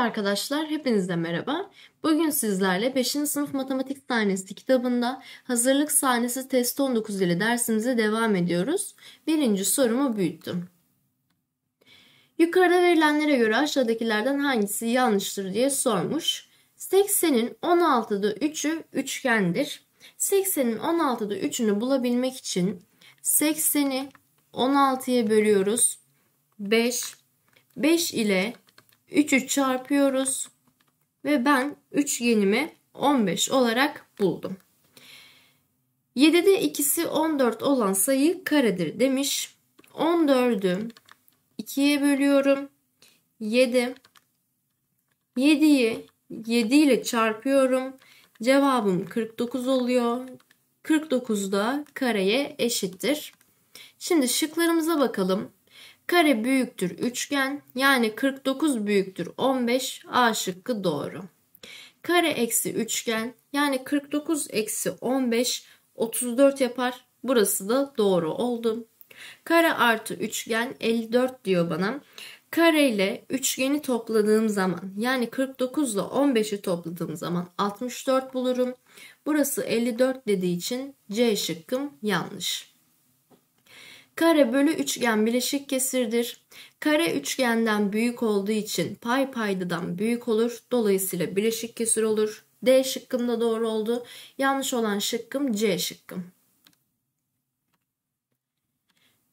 arkadaşlar, hepinize merhaba. Bugün sizlerle 5. sınıf matematik sahnesi kitabında hazırlık sahnesi test 19 ile dersimize devam ediyoruz. Birinci sorumu büyüttüm. Yukarıda verilenlere göre aşağıdakilerden hangisi yanlıştır diye sormuş. 80'in 16'da 3'ü üçgendir. 80'in 16'da 3'ünü bulabilmek için 80'i 16'ya bölüyoruz. 5 5 ile 3'ü çarpıyoruz. Ve ben 3 yenimi 15 olarak buldum. 7'de ikisi 14 olan sayı karedir demiş. 14'ü 2'ye bölüyorum. 7. 7'yi 7 ile çarpıyorum. Cevabım 49 oluyor. 49 da kareye eşittir. Şimdi şıklarımıza bakalım. Kare büyüktür üçgen yani 49 büyüktür 15 A şıkkı doğru. Kare eksi üçgen yani 49 eksi 15 34 yapar. Burası da doğru oldu. Kare artı üçgen 54 diyor bana. Kare ile üçgeni topladığım zaman yani 49 ile 15'i topladığım zaman 64 bulurum. Burası 54 dediği için C şıkkım yanlış. Kare bölü üçgen bileşik kesirdir. Kare üçgenden büyük olduğu için pay paydadan büyük olur. Dolayısıyla bileşik kesir olur. D şıkkım da doğru oldu. Yanlış olan şıkkım C şıkkım.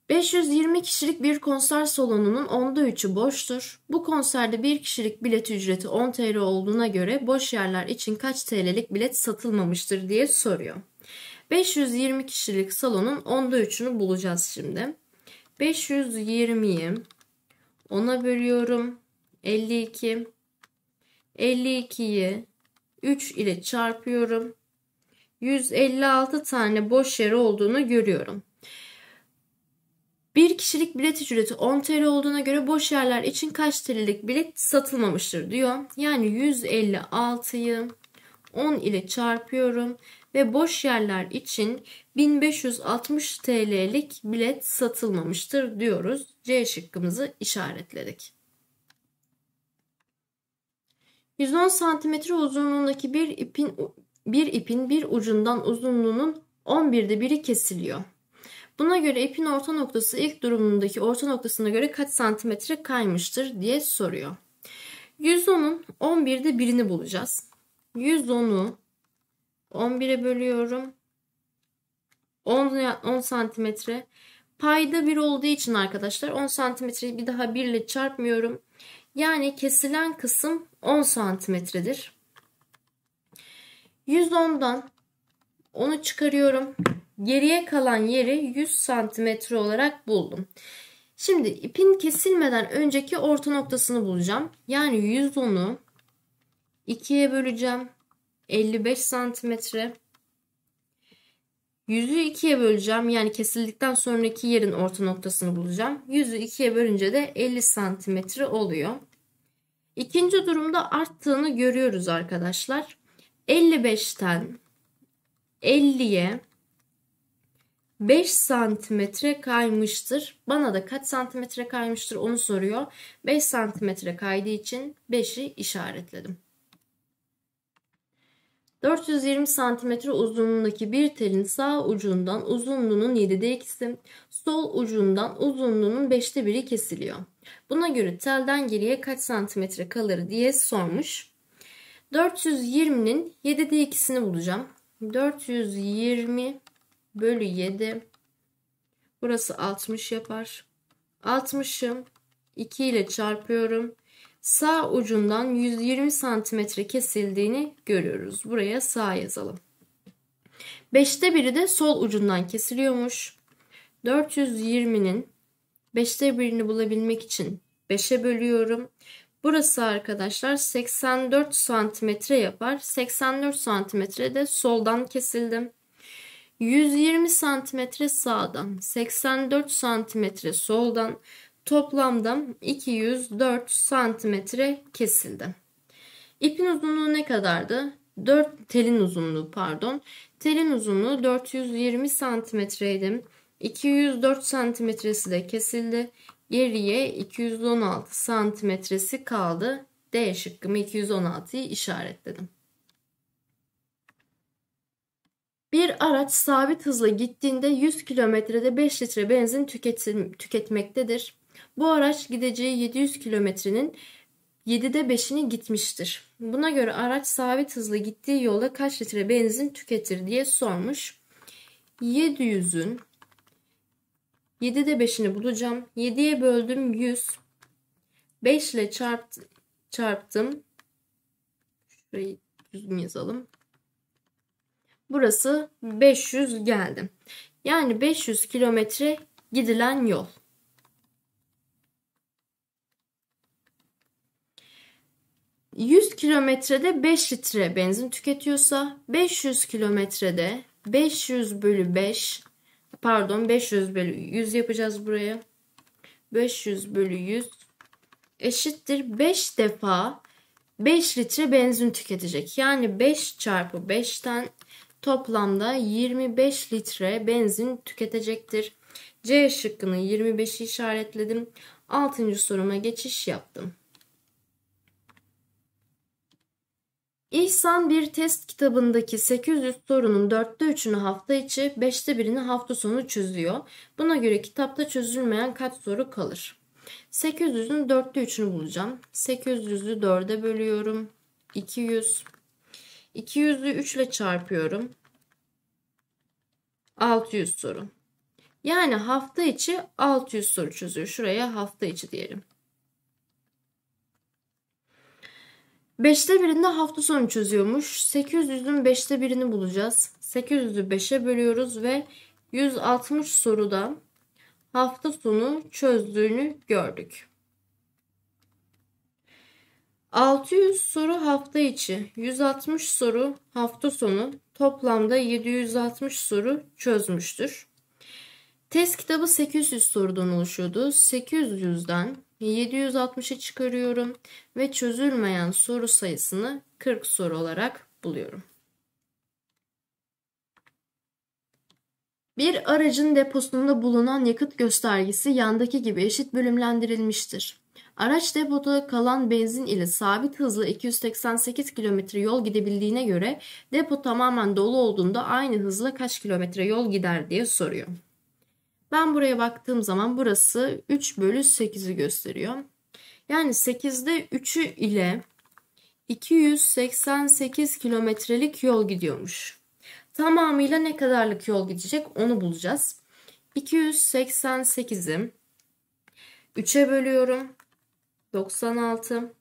520 kişilik bir konser salonunun onda 3'ü boştur. Bu konserde bir kişilik bilet ücreti 10 TL olduğuna göre boş yerler için kaç TL'lik bilet satılmamıştır diye soruyor. 520 kişilik salonun onda 3'ünü bulacağız şimdi. 520'yi 10'a bölüyorum. 52. 52'yi 3 ile çarpıyorum. 156 tane boş yer olduğunu görüyorum. Bir kişilik bilet ücreti 10 TL olduğuna göre boş yerler için kaç TL'lik bilet satılmamıştır diyor. Yani 156'yı 10 ile çarpıyorum ve boş yerler için 1560 TL'lik bilet satılmamıştır diyoruz. C şıkkımızı işaretledik. 110 santimetre uzunluğundaki bir ipin bir ipin bir ucundan uzunluğunun 11'de biri kesiliyor. Buna göre ipin orta noktası ilk durumundaki orta noktasına göre kaç santimetre kaymıştır diye soruyor. 110'un 11'de birini bulacağız. 110'u 11'e bölüyorum. 10, santimetre. Payda 1 olduğu için arkadaşlar 10 santimetreyi bir daha 1 ile çarpmıyorum. Yani kesilen kısım 10 santimetredir. 110'dan onu çıkarıyorum. Geriye kalan yeri 100 santimetre olarak buldum. Şimdi ipin kesilmeden önceki orta noktasını bulacağım. Yani 110'u 2'ye böleceğim. 55 santimetre. Yüzü ikiye böleceğim. Yani kesildikten sonraki yerin orta noktasını bulacağım. Yüzü ikiye bölünce de 50 santimetre oluyor. İkinci durumda arttığını görüyoruz arkadaşlar. 55'ten 50'ye 5 santimetre kaymıştır. Bana da kaç santimetre kaymıştır onu soruyor. 5 santimetre kaydığı için 5'i işaretledim. 420 cm uzunluğundaki bir telin sağ ucundan uzunluğunun 7'de 2'si, sol ucundan uzunluğunun 5'te 1'i kesiliyor. Buna göre telden geriye kaç santimetre kalır diye sormuş. 420'nin 7'de 2'sini bulacağım. 420 bölü 7 burası 60 yapar. 60'ı 2 ile çarpıyorum sağ ucundan 120 santimetre kesildiğini görüyoruz. Buraya sağ yazalım. 5'te biri de sol ucundan kesiliyormuş. 420'nin 5'te birini bulabilmek için 5'e bölüyorum. Burası arkadaşlar 84 santimetre yapar. 84 santimetre de soldan kesildim. 120 santimetre sağdan, 84 santimetre soldan, Toplamda 204 santimetre kesildi. İpin uzunluğu ne kadardı? 4 telin uzunluğu pardon. Telin uzunluğu 420 santimetreydi. 204 santimetresi de kesildi. Geriye 216 santimetresi kaldı. D şıkkımı 216'yı işaretledim. Bir araç sabit hızla gittiğinde 100 kilometrede 5 litre benzin tüketim, tüketmektedir. Bu araç gideceği 700 kilometrenin 7'de 5'ini gitmiştir. Buna göre araç sabit hızla gittiği yolda kaç litre benzin tüketir diye sormuş. 700'ün 7'de 5'ini bulacağım. 7'ye böldüm 100. 5 ile çarp, çarptım. Şurayı düzgün yazalım. Burası 500 geldi. Yani 500 kilometre gidilen yol. 100 kilometrede 5 litre benzin tüketiyorsa 500 kilometrede 500 bölü 5 pardon 500 bölü 100 yapacağız buraya. 500 bölü 100 eşittir 5 defa 5 litre benzin tüketecek. Yani 5 çarpı 5'ten toplamda 25 litre benzin tüketecektir. C şıkkının 25'i işaretledim. 6. soruma geçiş yaptım. İhsan bir test kitabındaki 800 sorunun 4'te 3'ünü hafta içi, 5'te 1'ini hafta sonu çözüyor. Buna göre kitapta çözülmeyen kaç soru kalır? 800'ün 4'te 3'ünü bulacağım. 800'ü 4'e bölüyorum. 200. 200'ü 3 ile çarpıyorum. 600 soru. Yani hafta içi 600 soru çözüyor. Şuraya hafta içi diyelim. 5'te birinde hafta sonu çözüyormuş. 800'ün 5'te birini bulacağız. 800'ü 5'e bölüyoruz ve 160 soruda hafta sonu çözdüğünü gördük. 600 soru hafta içi, 160 soru hafta sonu, toplamda 760 soru çözmüştür. Test kitabı 800 sorudan oluşuyordu. 800'den 760'a çıkarıyorum ve çözülmeyen soru sayısını 40 soru olarak buluyorum. Bir aracın deposunda bulunan yakıt göstergesi yandaki gibi eşit bölümlendirilmiştir. Araç depoda kalan benzin ile sabit hızla 288 km yol gidebildiğine göre depo tamamen dolu olduğunda aynı hızla kaç kilometre yol gider diye soruyor. Ben buraya baktığım zaman burası 3 bölü 8'i gösteriyor. Yani 8'de 3'ü ile 288 kilometrelik yol gidiyormuş. Tamamıyla ne kadarlık yol gidecek onu bulacağız. 288'i 3'e bölüyorum. 96.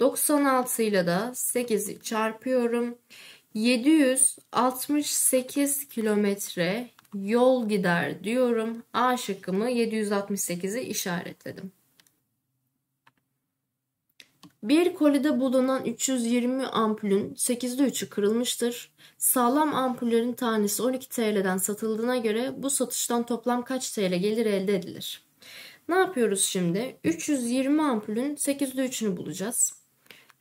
96 ile de 8'i çarpıyorum. 768 kilometre yol gider diyorum. A şıkkımı 768'i işaretledim. Bir kolide bulunan 320 ampulün 8'de 3'ü kırılmıştır. Sağlam ampullerin tanesi 12 TL'den satıldığına göre bu satıştan toplam kaç TL gelir elde edilir? Ne yapıyoruz şimdi? 320 ampulün 8'de 3'ünü bulacağız.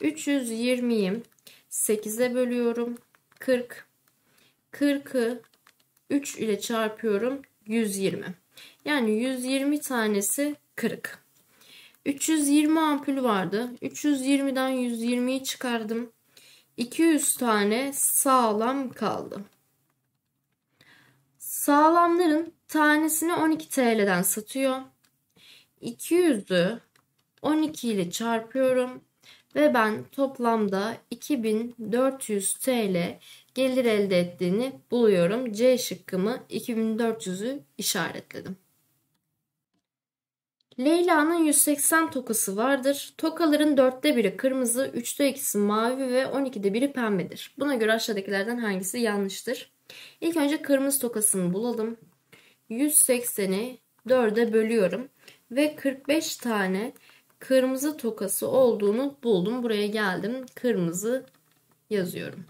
320'yi 8'e bölüyorum. 40. 40'ı 3 ile çarpıyorum 120. Yani 120 tanesi kırık. 320 ampul vardı. 320'den 120'yi çıkardım. 200 tane sağlam kaldı. Sağlamların tanesini 12 TL'den satıyor. 200'ü 12 ile çarpıyorum ve ben toplamda 2400 TL gelir elde ettiğini buluyorum. C şıkkımı 2400'ü işaretledim. Leyla'nın 180 tokası vardır. Tokaların dörtte biri kırmızı, üçte ikisi mavi ve 12'de biri pembedir. Buna göre aşağıdakilerden hangisi yanlıştır? İlk önce kırmızı tokasını bulalım. 180'i 4'e bölüyorum ve 45 tane kırmızı tokası olduğunu buldum. Buraya geldim. Kırmızı yazıyorum.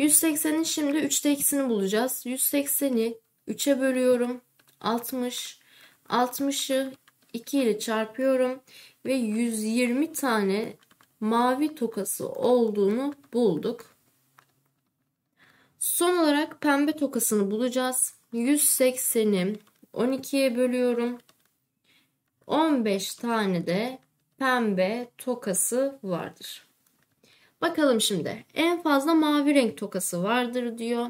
180'in şimdi 3'te 2'sini bulacağız. 180'i 3'e bölüyorum. 60. 60'ı 2 ile çarpıyorum. Ve 120 tane mavi tokası olduğunu bulduk. Son olarak pembe tokasını bulacağız. 180'i 12'ye bölüyorum. 15 tane de pembe tokası vardır. Bakalım şimdi. En fazla mavi renk tokası vardır diyor.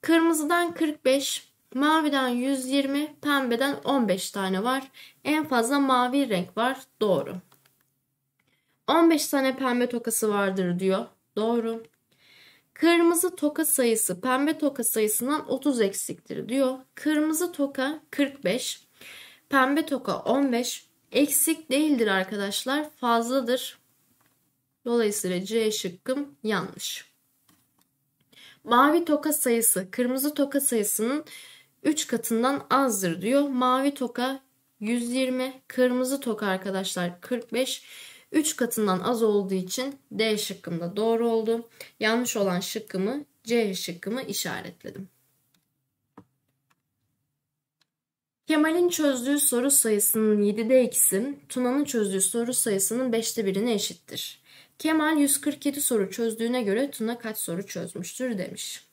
Kırmızıdan 45, maviden 120, pembeden 15 tane var. En fazla mavi renk var. Doğru. 15 tane pembe tokası vardır diyor. Doğru. Kırmızı toka sayısı pembe toka sayısından 30 eksiktir diyor. Kırmızı toka 45, pembe toka 15. Eksik değildir arkadaşlar, fazladır. Dolayısıyla C şıkkım yanlış. Mavi toka sayısı kırmızı toka sayısının 3 katından azdır diyor. Mavi toka 120, kırmızı toka arkadaşlar 45. 3 katından az olduğu için D şıkkımda doğru oldu. Yanlış olan şıkkımı C şıkkımı işaretledim. Kemal'in çözdüğü soru sayısının 7'de 2'si, Tuna'nın çözdüğü soru sayısının 5'te 1'ine eşittir. Kemal 147 soru çözdüğüne göre Tuna kaç soru çözmüştür demiş.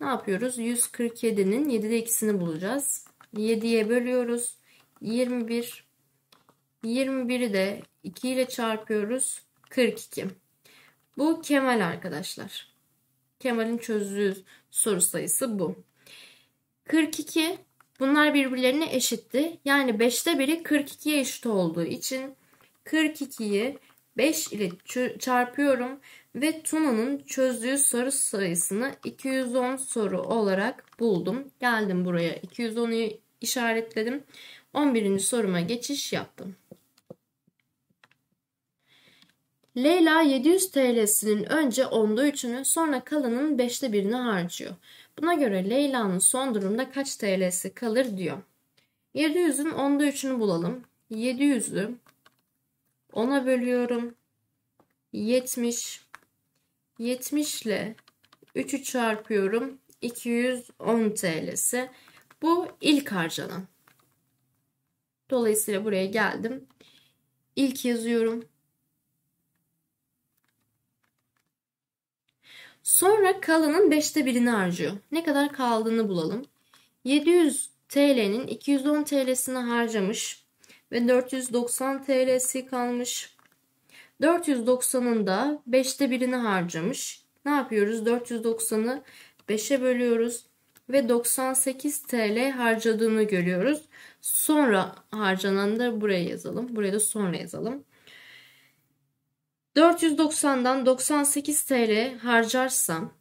Ne yapıyoruz? 147'nin 7'de ikisini bulacağız. 7'ye bölüyoruz. 21. 21'i de 2 ile çarpıyoruz. 42. Bu Kemal arkadaşlar. Kemal'in çözdüğü soru sayısı bu. 42. Bunlar birbirlerine eşitti. Yani 5'te biri 42'ye eşit olduğu için 42'yi 5 ile çarpıyorum ve Tuna'nın çözdüğü soru sayısını 210 soru olarak buldum. Geldim buraya 210'u işaretledim. 11. soruma geçiş yaptım. Leyla 700 TL'sinin önce 10'da 3'ünü sonra kalanın 5'te 1'ini harcıyor. Buna göre Leyla'nın son durumda kaç TL'si kalır diyor. 700'ün 10'da 3'ünü bulalım. 700'ü 10'a bölüyorum. 70. 70 ile 3'ü çarpıyorum. 210 TL'si. Bu ilk harcanan. Dolayısıyla buraya geldim. İlk yazıyorum. Sonra kalanın 5'te birini harcıyor. Ne kadar kaldığını bulalım. 700 TL'nin 210 TL'sini harcamış ve 490 TL'si kalmış. 490'ın da 5'te birini harcamış. Ne yapıyoruz? 490'ı 5'e bölüyoruz ve 98 TL harcadığını görüyoruz. Sonra harcanan da buraya yazalım. Buraya da sonra yazalım. 490'dan 98 TL harcarsam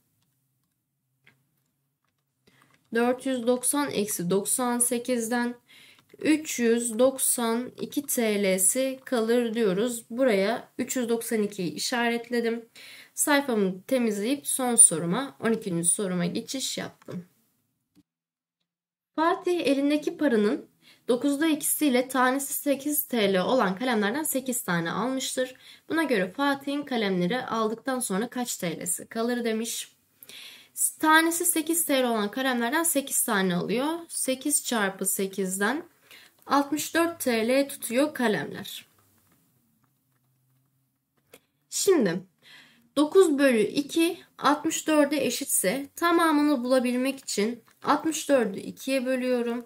490 eksi 98'den 392 TL'si kalır diyoruz. Buraya 392'yi işaretledim. Sayfamı temizleyip son soruma 12. soruma geçiş yaptım. Fatih elindeki paranın 9'da ikisiyle tanesi 8 TL olan kalemlerden 8 tane almıştır. Buna göre Fatih'in kalemleri aldıktan sonra kaç TL'si kalır demiş. Tanesi 8 TL olan kalemlerden 8 tane alıyor. 8 çarpı 8'den 64 TL tutuyor kalemler. Şimdi 9 bölü 2 64'e eşitse tamamını bulabilmek için 64'ü 2'ye bölüyorum.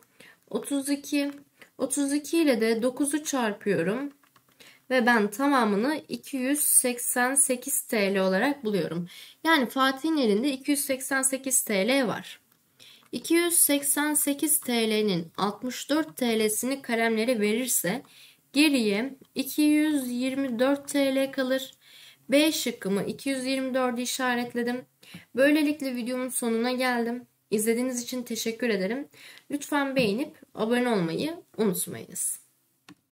32 32 ile de 9'u çarpıyorum ve ben tamamını 288 TL olarak buluyorum. Yani Fatih'in elinde 288 TL var. 288 TL'nin 64 TL'sini kalemlere verirse geriye 224 TL kalır. B şıkkımı 224'ü işaretledim. Böylelikle videomun sonuna geldim. İzlediğiniz için teşekkür ederim. Lütfen beğenip abone olmayı unutmayınız.